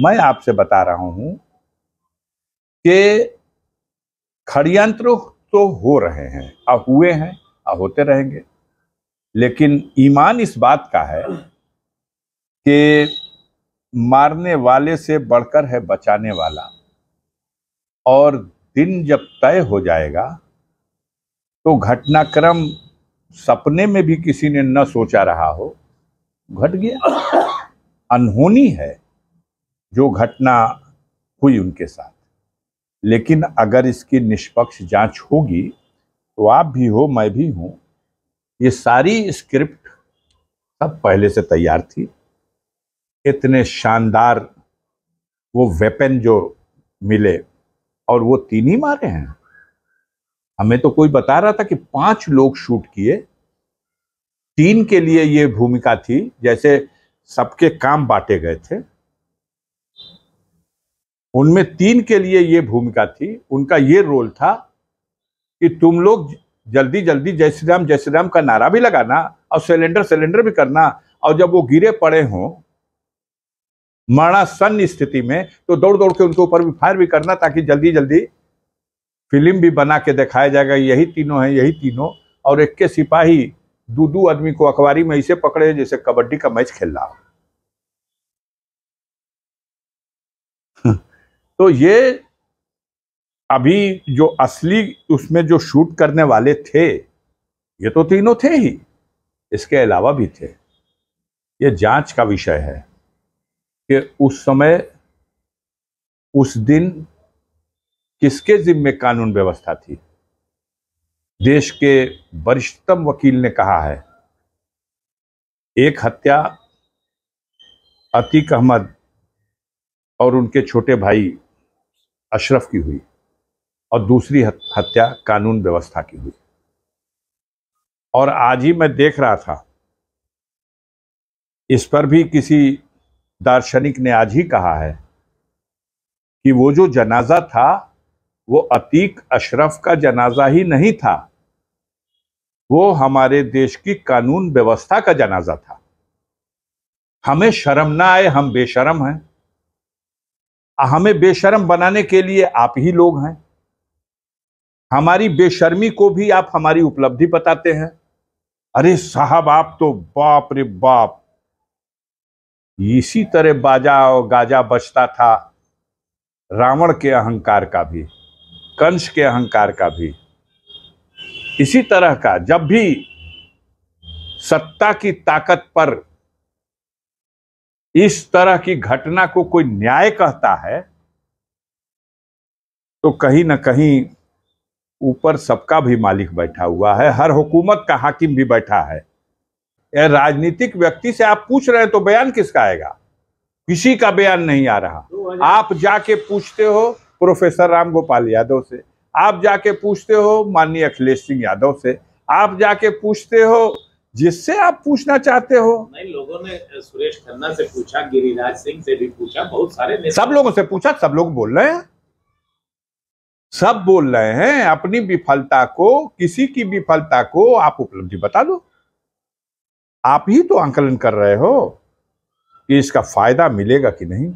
मैं आपसे बता रहा हूं कि षडयंत्र तो हो रहे हैं अब हुए हैं अब होते रहेंगे लेकिन ईमान इस बात का है कि मारने वाले से बढ़कर है बचाने वाला और दिन जब तय हो जाएगा तो घटनाक्रम सपने में भी किसी ने न सोचा रहा हो घट गया अनहोनी है जो घटना हुई उनके साथ लेकिन अगर इसकी निष्पक्ष जांच होगी तो आप भी हो मैं भी हूँ ये सारी स्क्रिप्ट सब पहले से तैयार थी इतने शानदार वो वेपन जो मिले और वो तीन ही मारे हैं हमें तो कोई बता रहा था कि पांच लोग शूट किए तीन के लिए ये भूमिका थी जैसे सबके काम बांटे गए थे उनमें तीन के लिए ये भूमिका थी उनका ये रोल था कि तुम लोग जल्दी जल्दी जय श्री राम जय श्री राम का नारा भी लगाना और सिलेंडर सिलेंडर भी करना और जब वो गिरे पड़े हों मरणासन स्थिति में तो दौड़ दौड़ के उनके ऊपर भी फायर भी करना ताकि जल्दी जल्दी फिल्म भी बना के दिखाया जाएगा यही तीनों हैं यही तीनों और एक के सिपाही दो दो आदमी को अखबारी में इसे पकड़े जैसे कबड्डी का मैच खेल रहा हो तो ये अभी जो असली उसमें जो शूट करने वाले थे ये तो तीनों थे ही इसके अलावा भी थे ये जांच का विषय है कि उस समय उस दिन किसके जिम्मे कानून व्यवस्था थी देश के वरिष्ठतम वकील ने कहा है एक हत्या अतीक अहमद और उनके छोटे भाई अशरफ की हुई और दूसरी हत्या कानून व्यवस्था की हुई और आज ही मैं देख रहा था इस पर भी किसी दार्शनिक ने आज ही कहा है कि वो जो जनाजा था वो अतीक अशरफ का जनाजा ही नहीं था वो हमारे देश की कानून व्यवस्था का जनाजा था हमें शर्म ना आए हम बेशरम हैं हमें बेशर्म बनाने के लिए आप ही लोग हैं हमारी बेशर्मी को भी आप हमारी उपलब्धि बताते हैं अरे साहब आप तो बाप रे बाप इसी तरह बाजा और गाजा बचता था रावण के अहंकार का भी कंस के अहंकार का भी इसी तरह का जब भी सत्ता की ताकत पर इस तरह की घटना को कोई न्याय कहता है तो कहीं ना कहीं ऊपर सबका भी मालिक बैठा हुआ है हर हुकूमत का हाकिम भी बैठा है यह राजनीतिक व्यक्ति से आप पूछ रहे हैं तो बयान किसका आएगा किसी का बयान नहीं आ रहा आप जाके पूछते हो प्रोफेसर राम गोपाल यादव से आप जाके पूछते हो माननीय अखिलेश सिंह यादव से आप जाके पूछते हो जिससे आप पूछना चाहते हो नहीं लोगों ने सुरेश खन्ना से पूछा गिरिराज सिंह से भी पूछा बहुत सारे सब लोगों से पूछा सब लोग बोल रहे हैं सब बोल रहे हैं अपनी विफलता को किसी की विफलता को आप उपलब्धि बता दो आप ही तो आंकलन कर रहे हो कि इसका फायदा मिलेगा कि नहीं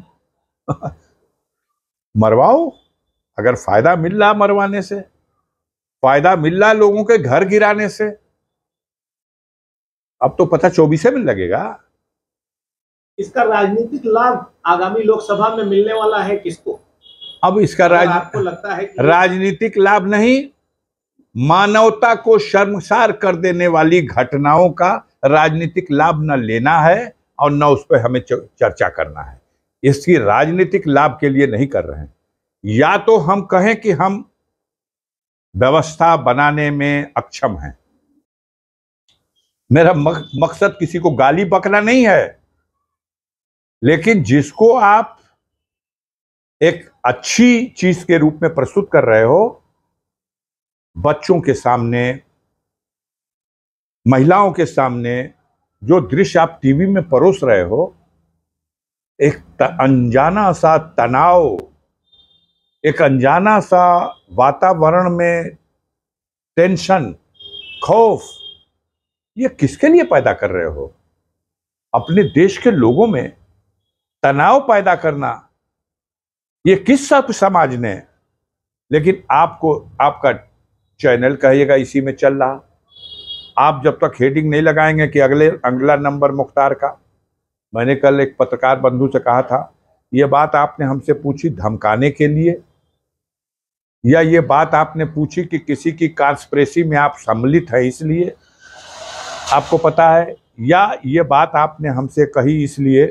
मरवाओ अगर फायदा मिल रहा मरवाने से फायदा मिल रहा लोगों के घर गिराने से अब तो पता चौबीस में लगेगा इसका राजनीतिक लाभ आगामी लोकसभा में मिलने वाला है किसको अब इसका राज आपको लगता है राजनीतिक लाभ नहीं मानवता को शर्मसार कर देने वाली घटनाओं का राजनीतिक लाभ न लेना है और न उस पर हमें चर्चा करना है इसकी राजनीतिक लाभ के लिए नहीं कर रहे हैं या तो हम कहें कि हम व्यवस्था बनाने में अक्षम हैं मेरा मकसद किसी को गाली बकना नहीं है लेकिन जिसको आप एक अच्छी चीज के रूप में प्रस्तुत कर रहे हो बच्चों के सामने महिलाओं के सामने जो दृश्य आप टीवी में परोस रहे हो एक अनजाना सा तनाव एक अनजाना सा वातावरण में टेंशन खौफ ये किसके लिए पैदा कर रहे हो अपने देश के लोगों में तनाव पैदा करना ये किस समाज ने लेकिन आपको आपका चैनल कहिएगा इसी में चल रहा आप जब तक हेडिंग नहीं लगाएंगे कि अगले अगला नंबर मुख्तार का मैंने कल एक पत्रकार बंधु से कहा था ये बात आपने हमसे पूछी धमकाने के लिए या ये बात आपने पूछी कि किसी की कॉन्स्परेसी में आप सम्मिलित हैं इसलिए आपको पता है या ये बात आपने हमसे कही इसलिए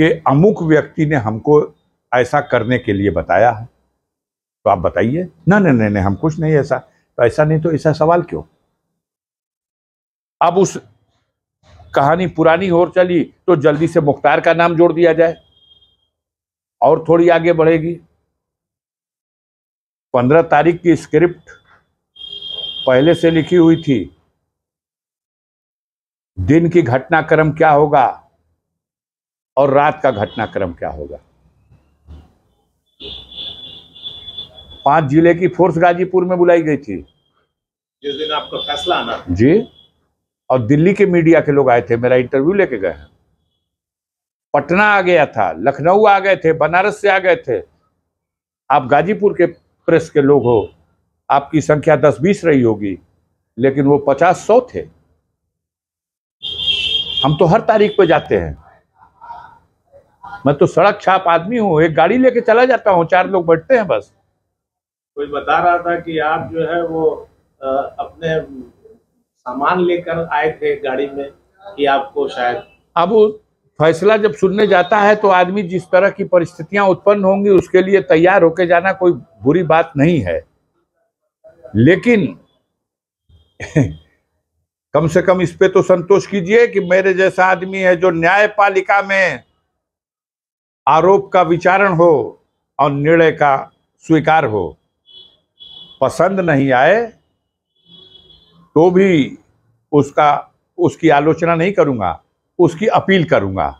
कि अमुक व्यक्ति ने हमको ऐसा करने के लिए बताया है तो आप बताइए ना नहीं नहीं नहीं हम कुछ नहीं ऐसा तो ऐसा नहीं तो ऐसा सवाल क्यों अब उस कहानी पुरानी और चली तो जल्दी से मुख्तार का नाम जोड़ दिया जाए और थोड़ी आगे बढ़ेगी पंद्रह तारीख की स्क्रिप्ट पहले से लिखी हुई थी दिन की घटनाक्रम क्या होगा और रात का घटनाक्रम क्या होगा पांच जिले की फोर्स गाजीपुर में बुलाई गई थी जिस दिन आपका फैसला आना जी और दिल्ली के मीडिया के लोग आए थे मेरा इंटरव्यू लेके गए हैं पटना आ गया था लखनऊ आ गए थे बनारस से आ गए थे आप गाजीपुर के प्रेस के लोग हो आपकी संख्या दस बीस रही होगी लेकिन वो पचास सौ थे हम तो हर तारीख पे जाते हैं मैं तो सड़क छाप आदमी हूँ एक गाड़ी लेके चला जाता हूँ चार लोग बैठते हैं बस कोई बता रहा था कि आप जो है वो आ, अपने सामान लेकर आए थे गाड़ी में कि आपको शायद अब फैसला जब सुनने जाता है तो आदमी जिस तरह की परिस्थितियां उत्पन्न होंगी उसके लिए तैयार होके जाना कोई बुरी बात नहीं है लेकिन कम से कम इस पे तो संतोष कीजिए कि मेरे जैसा आदमी है जो न्यायपालिका में आरोप का विचारण हो और निर्णय का स्वीकार हो पसंद नहीं आए तो भी उसका उसकी आलोचना नहीं करूंगा उसकी अपील करूंगा